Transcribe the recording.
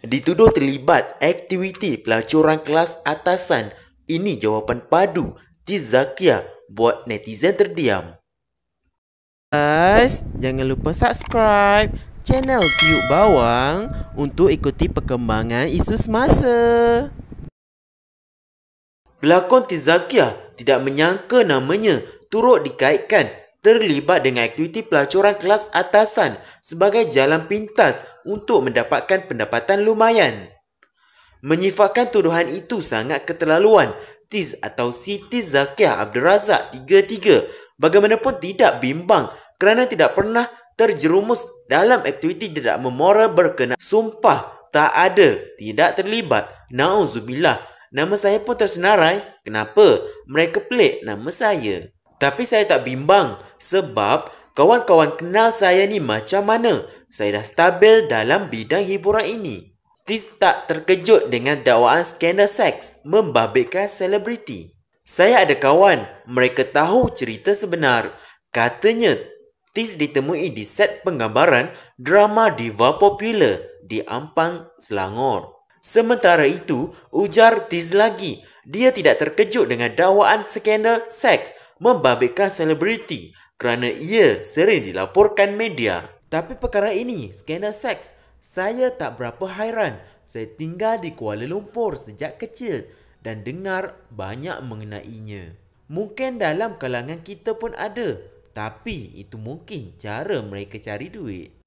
dituduh terlibat aktiviti pelacuran kelas atasan. Ini jawapan padu Tizakia buat netizen terdiam. Guys, jangan lupa subscribe channel Tiuk Bawang untuk ikuti perkembangan isu semasa. Pelakon Tizakia tidak menyangka namanya turut dikaitkan terlibat dengan aktiviti pelacuran kelas atasan sebagai jalan pintas untuk mendapatkan pendapatan lumayan. Menyifatkan tuduhan itu sangat keterlaluan, Tiz atau Siti Zakiah Abdul Razak 33 bagaimanapun tidak bimbang kerana tidak pernah terjerumus dalam aktiviti tidak memoral berkenaan sumpah tak ada, tidak terlibat. Nauzubillah, nama saya pun tersenarai. Kenapa? Mereka pelik nama saya tapi saya tak bimbang sebab kawan-kawan kenal saya ni macam mana. Saya dah stabil dalam bidang hiburan ini. Tis tak terkejut dengan dakwaan skandal seks membabitkan selebriti. Saya ada kawan, mereka tahu cerita sebenar. Katanya, Tis ditemui di set penggambaran drama diva popular di Ampang, Selangor. Sementara itu, ujar Tiz lagi, dia tidak terkejut dengan dakwaan skandal seks membabitkan selebriti kerana ia sering dilaporkan media. Tapi perkara ini, skandal seks, saya tak berapa hairan. Saya tinggal di Kuala Lumpur sejak kecil dan dengar banyak mengenainya. Mungkin dalam kalangan kita pun ada, tapi itu mungkin cara mereka cari duit.